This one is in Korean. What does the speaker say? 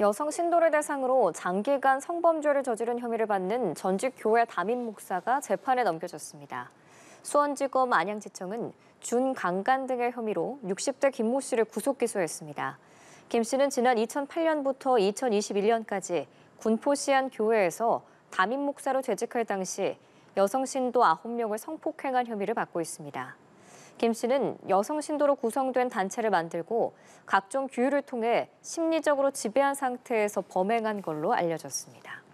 여성 신도를 대상으로 장기간 성범죄를 저지른 혐의를 받는 전직 교회 담임 목사가 재판에 넘겨졌습니다. 수원지검 안양지청은 준강간 등의 혐의로 60대 김모 씨를 구속 기소했습니다. 김 씨는 지난 2008년부터 2021년까지 군포시안 교회에서 담임 목사로 재직할 당시 여성 신도 9명을 성폭행한 혐의를 받고 있습니다. 김 씨는 여성 신도로 구성된 단체를 만들고 각종 규율을 통해 심리적으로 지배한 상태에서 범행한 걸로 알려졌습니다.